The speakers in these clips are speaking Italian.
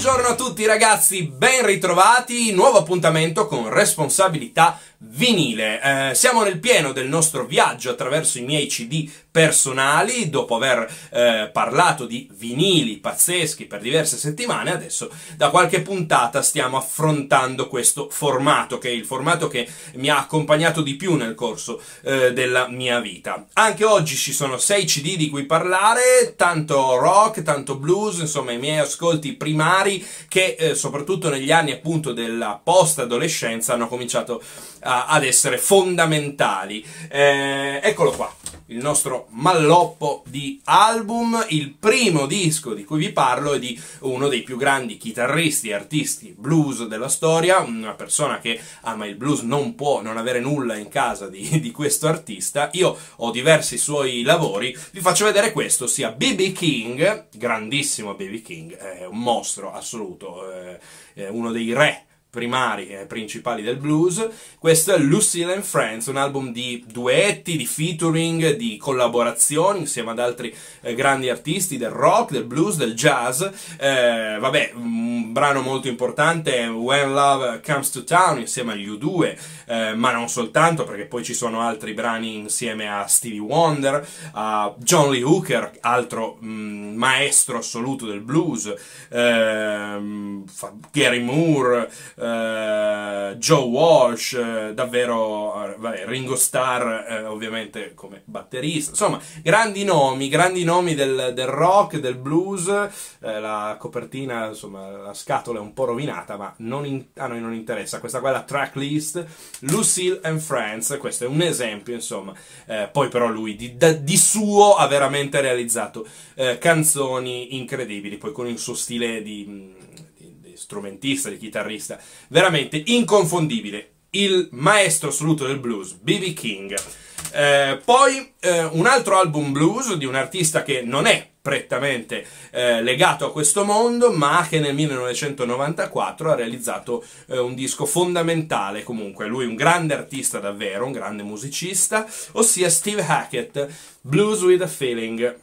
Buongiorno a tutti ragazzi, ben ritrovati, nuovo appuntamento con responsabilità vinile. Eh, siamo nel pieno del nostro viaggio attraverso i miei CD personali, dopo aver eh, parlato di vinili pazzeschi per diverse settimane, adesso da qualche puntata stiamo affrontando questo formato, che è il formato che mi ha accompagnato di più nel corso eh, della mia vita. Anche oggi ci sono 6 CD di cui parlare, tanto rock, tanto blues, insomma i miei ascolti primari che eh, soprattutto negli anni appunto della post-adolescenza hanno cominciato a, ad essere fondamentali. Eh, eccolo qua il nostro malloppo di album, il primo disco di cui vi parlo è di uno dei più grandi chitarristi e artisti blues della storia, una persona che ama ah, il blues non può non avere nulla in casa di, di questo artista, io ho diversi suoi lavori, vi faccio vedere questo, sia BB King, grandissimo BB King, è un mostro assoluto, eh, è uno dei re primari e principali del blues. Questo è Lucille and Friends, un album di duetti, di featuring, di collaborazioni insieme ad altri eh, grandi artisti del rock, del blues, del jazz. Eh, vabbè, un brano molto importante è When Love Comes to Town insieme agli U2, eh, ma non soltanto perché poi ci sono altri brani insieme a Stevie Wonder, a John Lee Hooker, altro mh, mm, maestro assoluto del blues, ehm, Gary Moore, eh, Joe Walsh, eh, davvero, eh, vabbè, Ringo Starr eh, ovviamente come batterista, insomma, grandi nomi, grandi nomi del, del rock, del blues, la copertina, insomma, la scatola è un po' rovinata, ma in, a noi non interessa, questa qua è la tracklist, Lucille and Friends, questo è un esempio, insomma, poi però lui di, di, suo ha veramente realizzato canzoni incredibili, poi con il suo stile di strumentista, di chitarrista, veramente inconfondibile, il maestro assoluto del blues, B.B. King. Eh, poi eh, un altro album blues di un artista che non è prettamente eh, legato a questo mondo, ma che nel 1994 ha realizzato eh, un disco fondamentale comunque, lui è un grande artista davvero, un grande musicista, ossia Steve Hackett, Blues with a Feeling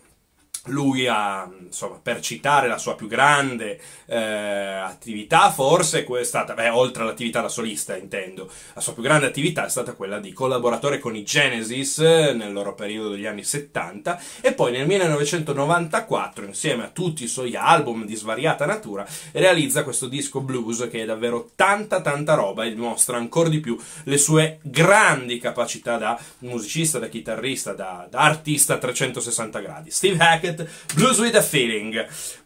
lui ha, insomma, per citare la sua più grande eh, attività, forse è stata, beh, oltre all'attività da solista intendo, la sua più grande attività è stata quella di collaboratore con i Genesis nel loro periodo degli anni 70 e poi nel 1994, insieme a tutti i suoi album di svariata natura, realizza questo disco blues che è davvero tanta tanta roba e dimostra ancora di più le sue grandi capacità da musicista, da chitarrista, da, da artista a 360 gradi. Steve Hackett Blues with a Feeling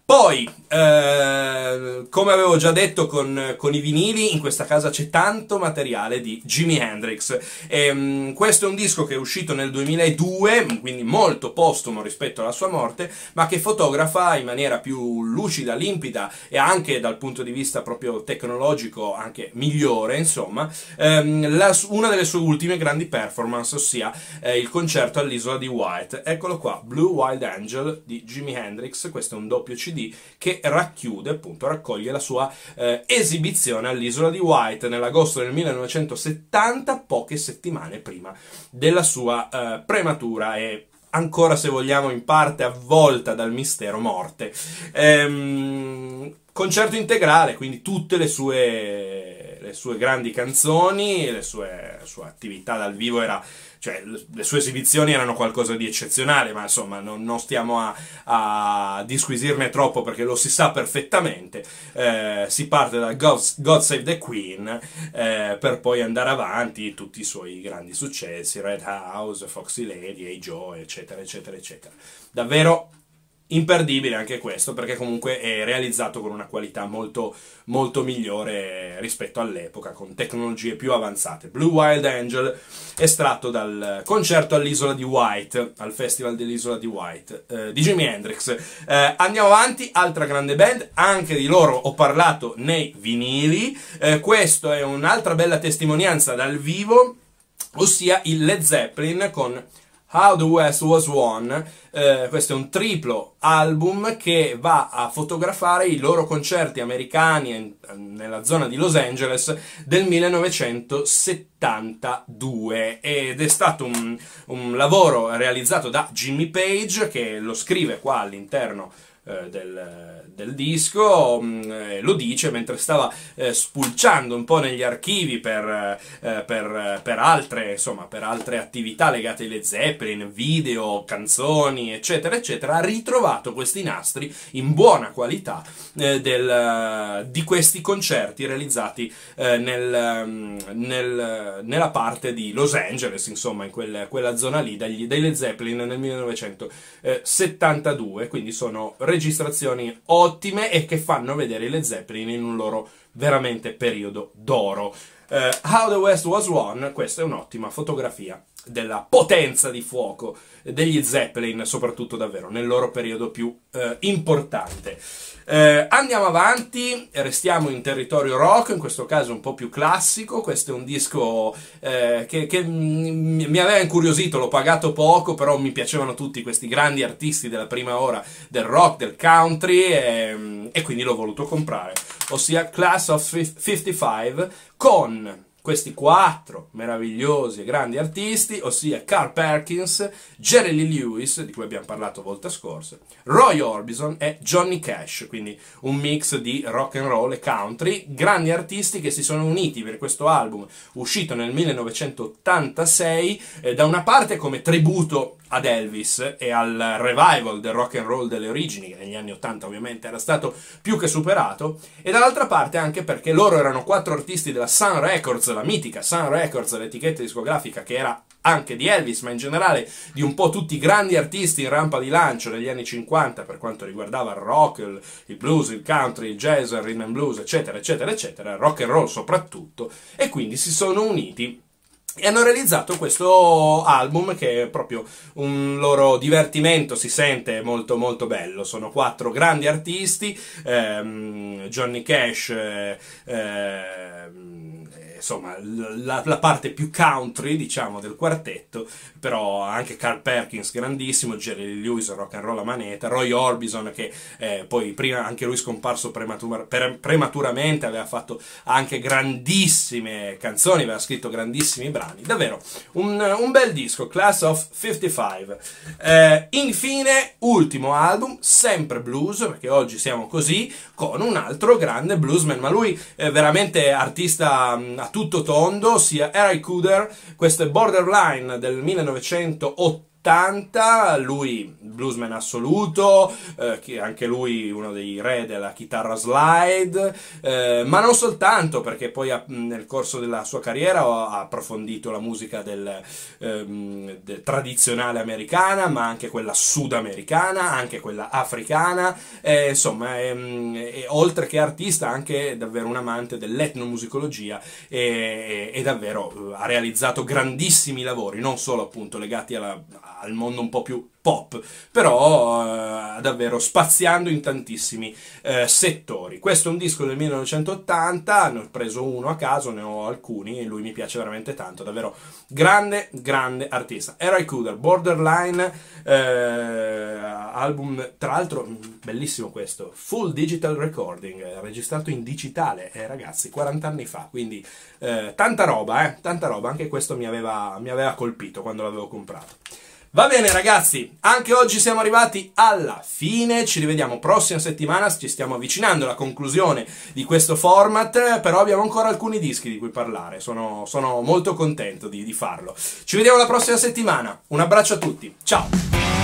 poi, eh, come avevo già detto con, con, i vinili, in questa casa c'è tanto materiale di Jimi Hendrix. E, ehm, questo è un disco che è uscito nel 2002, quindi molto postumo rispetto alla sua morte, ma che fotografa in maniera più lucida, limpida e anche dal punto di vista proprio tecnologico, anche migliore, insomma, ehm, la, una delle sue ultime grandi performance, ossia eh, il concerto all'isola di White. Eccolo qua, Blue Wild Angel di Jimi Hendrix, questo è un doppio CD che racchiude, appunto, raccoglie la sua eh, esibizione all'isola di White nell'agosto del 1970, poche settimane prima della sua eh, prematura e ancora se vogliamo in parte avvolta dal mistero morte. Ehm, concerto integrale, quindi tutte le sue, le sue grandi canzoni, la sua attività dal vivo era cioè, le sue esibizioni erano qualcosa di eccezionale, ma insomma non, non stiamo a, a, disquisirne troppo perché lo si sa perfettamente. Eh, si parte da God, God Save the Queen eh, per poi andare avanti tutti i suoi grandi successi, Red House, Foxy Lady, Hey Joe, eccetera, eccetera, eccetera. Davvero imperdibile anche questo perché comunque è realizzato con una qualità molto, molto migliore rispetto all'epoca con tecnologie più avanzate Blue Wild Angel estratto dal concerto all'isola di White al festival dell'isola di White eh, di Jimi Hendrix eh, andiamo avanti altra grande band anche di loro ho parlato nei vinili eh, questo è un'altra bella testimonianza dal vivo ossia il Led Zeppelin con How the West Was Won, eh, questo è un triplo album che va a fotografare i loro concerti americani in, nella zona di Los Angeles del 1972 ed è stato un, un lavoro realizzato da Jimmy Page che lo scrive qua all'interno eh, del, del, disco, mm, eh, lo dice mentre stava eh, spulciando un po' negli archivi per, per, per, altre, insomma, per altre attività legate alle Zeppelin, video, canzoni, eccetera, eccetera, ha ritrovato questi nastri in buona qualità del, di questi concerti realizzati nel, mm, nel, nella parte di Los Angeles, insomma, in quel, quella zona lì, dagli, dai Zeppelin nel 1972, quindi sono registrati registrazioni ottime e che fanno vedere le Zeppelin in un loro veramente periodo d'oro. Uh, How the West Was Won, questa è un'ottima fotografia della potenza di fuoco degli Zeppelin, soprattutto davvero nel loro periodo più eh, importante. Eh, andiamo avanti, restiamo in territorio rock, in questo caso un po' più classico. Questo è un disco eh, che, che mi, mi aveva incuriosito, l'ho pagato poco, però mi piacevano tutti questi grandi artisti della prima ora del rock, del country, e, ehm, e quindi l'ho voluto comprare. Ossia Class of 55 con questi quattro meravigliosi e grandi artisti, ossia Carl Perkins, Jerry Lee Lewis, di cui abbiamo parlato volta scorsa, Roy Orbison e Johnny Cash, quindi un mix di rock and roll e country, grandi artisti che si sono uniti per questo album uscito nel 1986, eh, da una parte come tributo ad Elvis e al revival del rock and roll delle origini, che negli anni 80 ovviamente era stato più che superato, e dall'altra parte anche perché loro erano quattro artisti della Sun Records, la mitica Sun Records, l'etichetta discografica che era anche di Elvis, ma in generale di un po' tutti i grandi artisti in rampa di lancio negli anni 50 per quanto riguardava il rock, il, il blues, il country, il jazz, il rhythm and blues, eccetera, eccetera, eccetera, rock and roll soprattutto, e quindi si sono uniti e hanno realizzato questo album che è proprio un loro divertimento, si sente molto molto bello. Sono quattro grandi artisti, ehm, Johnny Cash, eh, ehm, insomma la, la, parte più country diciamo del quartetto però anche Carl Perkins grandissimo Jerry Lewis rock and roll a manetta Roy Orbison che eh, poi prima anche lui scomparso prematur pre prematuramente aveva fatto anche grandissime canzoni aveva scritto grandissimi brani davvero un, un bel disco Class of 55 eh, infine ultimo album sempre blues perché oggi siamo così con un altro grande bluesman ma lui è veramente artista mh, tutto tondo sia Harry Cooder, questo è Borderline del 1980 80, lui bluesman assoluto, eh, anche lui uno dei re della chitarra slide, eh, ma non soltanto perché poi ha, nel corso della sua carriera ha approfondito la musica del, ehm, del tradizionale americana, ma anche quella sudamericana, anche quella africana, eh, insomma, ehm, e, oltre che artista anche davvero un amante dell'etnomusicologia e, e, e davvero eh, ha realizzato grandissimi lavori, non solo appunto legati alla al mondo un po' più pop, però eh, davvero spaziando in tantissimi eh, settori. Questo è un disco del 1980, ne ho preso uno a caso, ne ho alcuni e lui mi piace veramente tanto, davvero grande, grande artista. Eric Cooder, Borderline, eh, album tra l'altro mm, bellissimo questo, full digital recording, registrato in digitale, eh, ragazzi, 40 anni fa, quindi eh, tanta roba, eh, tanta roba, anche questo mi aveva, mi aveva colpito quando l'avevo comprato. Va bene ragazzi, anche oggi siamo arrivati alla fine, ci rivediamo prossima settimana, ci stiamo avvicinando alla conclusione di questo format, però abbiamo ancora alcuni dischi di cui parlare, sono, sono molto contento di, di farlo. Ci vediamo la prossima settimana, un abbraccio a tutti, ciao!